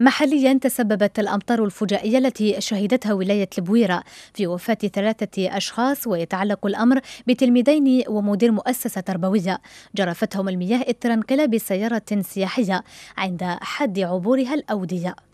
محليا تسببت الأمطار الفجائية التي شهدتها ولاية البويرة في وفاة ثلاثة أشخاص ويتعلق الأمر بتلميذين ومدير مؤسسة تربوية جرفتهم المياه إثر انقلاب سيارة سياحية عند حد عبورها الأودية